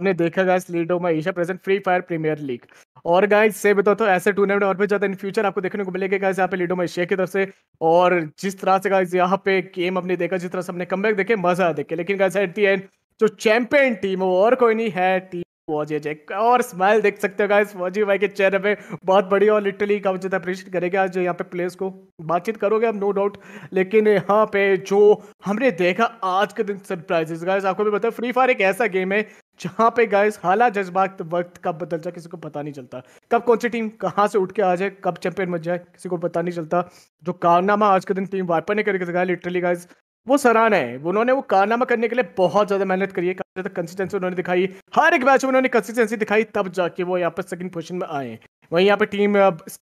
आपने देखा गाइस लीडो में Asia present Free Fire Premier League और गाइस से बताओ तो ऐसे टूर्नामेंट और भी ज्यादा इन फ्यूचर आपको देखने को मिलेगा गाइस यहाँ पे लीडो में एशिया की तरफ से और जिस तरह से गाइस यहाँ पे गेम अपने देखा जिस तरह से हमने बैक देखे मजा देखे लेकिन गाइस एट दी एंड जो चैंपियन टीम है और कोई नहीं है टीम वॉजी और स्माइल देख सकते हो गाइस वॉजी भाई के चेहरे पे बहुत बड़ी और लिटरली काफी ज्यादा अप्रिशिएट करेगा आज यहाँ पे प्लेयर्स को बातचीत करोगे हम नो डाउट लेकिन यहाँ पे जो हमने देखा आज के दिन सरप्राइजेस गाइस आपको भी बताया फ्री फायर एक ऐसा गेम है जहां पे गाइस हाला जज्बात वक्त कब बदल जाए किसी को पता नहीं चलता कब कौन सी टीम कहां से उठ के आ जाए कब चैंपियन बन जाए किसी को पता नहीं चलता जो कारनामा आज के दिन टीम वाइपर ने करके दिखाया लिटरली गाइस वो सराहना है उन्होंने वो कारनामा करने के लिए बहुत ज्यादा मेहनत करी है काफी ज्यादा कंसिस्टेंसी उन्होंने दिखाई हर एक मैच में उन्होंने कंसिस्टेंसी दिखाई तब जाके वो यहाँ पर सेकंड पोजीशन में आए वहीं यहाँ पे टीम